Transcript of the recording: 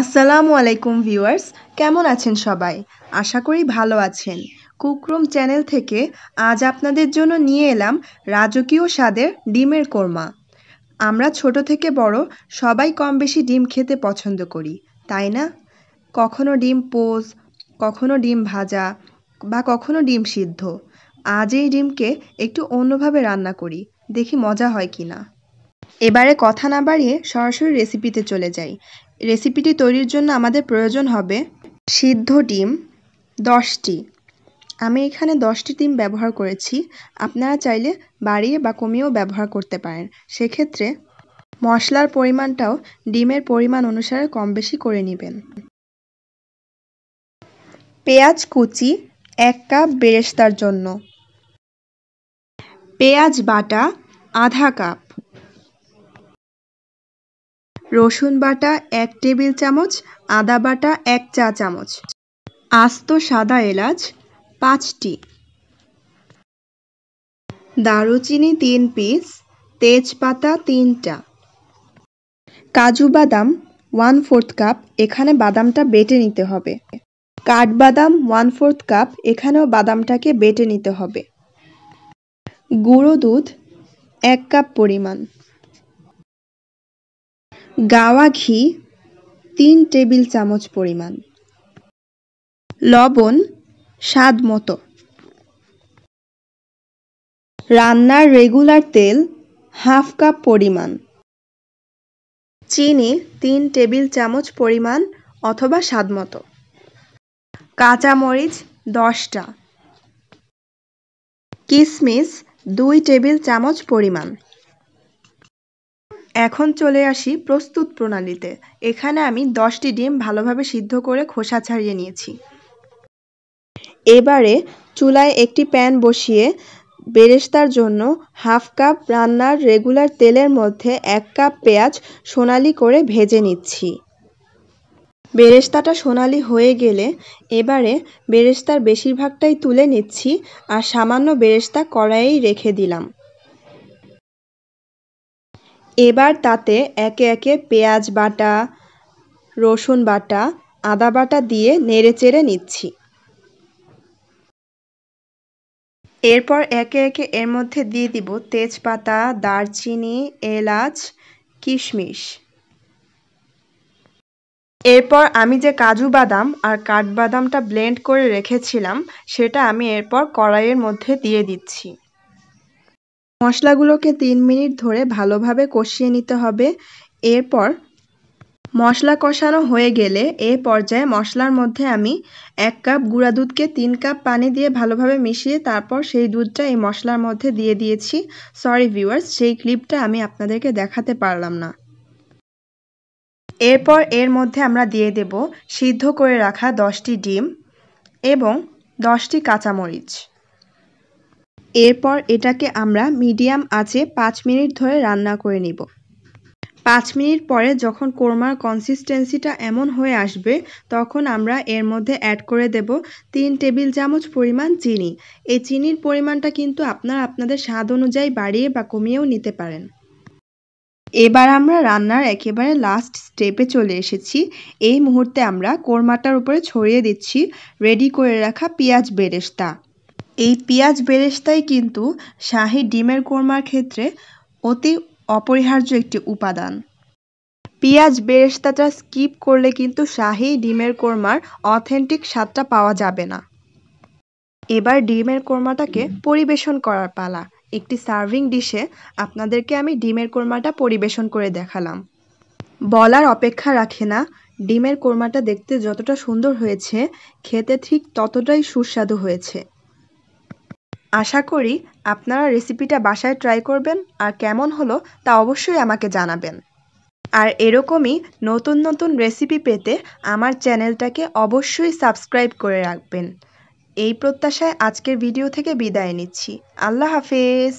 আসসালামু আলাইকুম ভিউয়ার্স কেমন আছেন সবাই আশা করি ভালো আছেন কুকরুম চ্যানেল থেকে আজ আপনাদের জন্য নিয়ে এলাম রাজকীয় স্বাদের ডিমের কোরমা আমরা ছোট থেকে বড় সবাই কম বেশি ডিম খেতে পছন্দ করি তাই না কখনো ডিম পোজ কখনো ডিম ভাজা বা কখনো ডিম সিদ্ধ আজ এই ডিমকে একটু অন্যভাবে রান্না করি দেখি মজা হয় কি না এবারে কথা না বাড়িয়ে সরাসরি রেসিপিতে চলে যাই রেসিপিটি তৈরির জন্য আমাদের প্রয়োজন হবে সিদ্ধ ডিম দশটি আমি এখানে দশটি ডিম ব্যবহার করেছি আপনারা চাইলে বাড়িয়ে বা কমিয়েও ব্যবহার করতে পারেন সেক্ষেত্রে মশলার পরিমাণটাও ডিমের পরিমাণ অনুসারে কম বেশি করে নেবেন পেঁয়াজ কুচি এক কাপ বেরেস্তার জন্য পেঁয়াজ বাটা আধা কাপ রসুন বাটা এক টেবিল চামচ আদা বাটা এক চা চামচ আস্ত সাদা এলাচ পাঁচটি দারুচিনি তিন পিস তেজপাতা তিনটা কাজু বাদাম ওয়ান ফোর্থ কাপ এখানে বাদামটা বেটে নিতে হবে কাঠবাদাম ওয়ান ফোর্থ কাপ এখানেও বাদামটাকে বেটে নিতে হবে গুঁড়ো দুধ এক কাপ পরিমাণ গাওয়া ঘি তিন টেবিল চামচ পরিমাণ লবণ স্বাদ মতো রান্নার রেগুলার তেল হাফ কাপ পরিমাণ চিনি তিন টেবিল চামচ পরিমাণ অথবা স্বাদ মতো কাঁচামরিচ দশটা কিশমিশ দুই টেবিল চামচ পরিমাণ এখন চলে আসি প্রস্তুত প্রণালীতে এখানে আমি দশটি ডিম ভালোভাবে সিদ্ধ করে খোসা ছাড়িয়ে নিয়েছি এবারে চুলায় একটি প্যান বসিয়ে বেরেস্তার জন্য হাফ কাপ রান্নার রেগুলার তেলের মধ্যে এক কাপ পেঁয়াজ সোনালি করে ভেজে নিচ্ছি বেরেস্তাটা সোনালি হয়ে গেলে এবারে বেরেস্তার বেশিরভাগটাই তুলে নিচ্ছি আর সামান্য বেরেস্তা কড়াইয়েই রেখে দিলাম এবার তাতে একে একে পেঁয়াজ বাটা রসুন বাটা আদা বাটা দিয়ে নেড়ে চেড়ে নিচ্ছি এরপর একে একে এর মধ্যে দিয়ে দিব তেজপাতা দারচিনি এলাচ কিশমিশ এরপর আমি যে কাজু বাদাম আর কাঠবাদামটা ব্লেন্ড করে রেখেছিলাম সেটা আমি এরপর কড়াইয়ের মধ্যে দিয়ে দিচ্ছি মশলাগুলোকে তিন মিনিট ধরে ভালোভাবে কষিয়ে নিতে হবে এরপর মশলা কষানো হয়ে গেলে এ পর্যায়ে মশলার মধ্যে আমি এক কাপ গুঁড়া দুধকে তিন কাপ পানি দিয়ে ভালোভাবে মিশিয়ে তারপর সেই দুধটা এই মশলার মধ্যে দিয়ে দিয়েছি সরি ভিউয়ার্স সেই ক্লিপটা আমি আপনাদেরকে দেখাতে পারলাম না এরপর এর মধ্যে আমরা দিয়ে দেব সিদ্ধ করে রাখা দশটি ডিম এবং দশটি কাঁচামরিচ এরপর এটাকে আমরা মিডিয়াম আঁচে পাঁচ মিনিট ধরে রান্না করে নিব পাঁচ মিনিট পরে যখন কোরমার কনসিস্টেন্সিটা এমন হয়ে আসবে তখন আমরা এর মধ্যে অ্যাড করে দেব তিন টেবিল চামচ পরিমাণ চিনি এই চিনির পরিমাণটা কিন্তু আপনারা আপনাদের স্বাদ অনুযায়ী বাড়িয়ে বা কমিয়েও নিতে পারেন এবার আমরা রান্নার একেবারে লাস্ট স্টেপে চলে এসেছি এই মুহূর্তে আমরা কোরমাটার উপরে ছড়িয়ে দিচ্ছি রেডি করে রাখা পেঁয়াজ বেরেস্তা এই পেঁয়াজ বেরেস্তাই কিন্তু শাহী ডিমের কোরমার ক্ষেত্রে অতি অপরিহার্য একটি উপাদান পেঁয়াজ বেরেস্তাটা স্কিপ করলে কিন্তু শাহী ডিমের কোরমার অথেন্টিক স্বাদটা পাওয়া যাবে না এবার ডিমের কোরমাটাকে পরিবেশন করার পালা একটি সার্ভিং ডিশে আপনাদেরকে আমি ডিমের কোরমাটা পরিবেশন করে দেখালাম বলার অপেক্ষা রাখে না ডিমের কোরমাটা দেখতে যতটা সুন্দর হয়েছে খেতে ঠিক ততটাই সুস্বাদু হয়েছে আশা করি আপনারা রেসিপিটা বাসায় ট্রাই করবেন আর কেমন হলো তা অবশ্যই আমাকে জানাবেন আর এরকমই নতুন নতুন রেসিপি পেতে আমার চ্যানেলটাকে অবশ্যই সাবস্ক্রাইব করে রাখবেন এই প্রত্যাশায় আজকের ভিডিও থেকে বিদায় নিচ্ছি আল্লাহ হাফেজ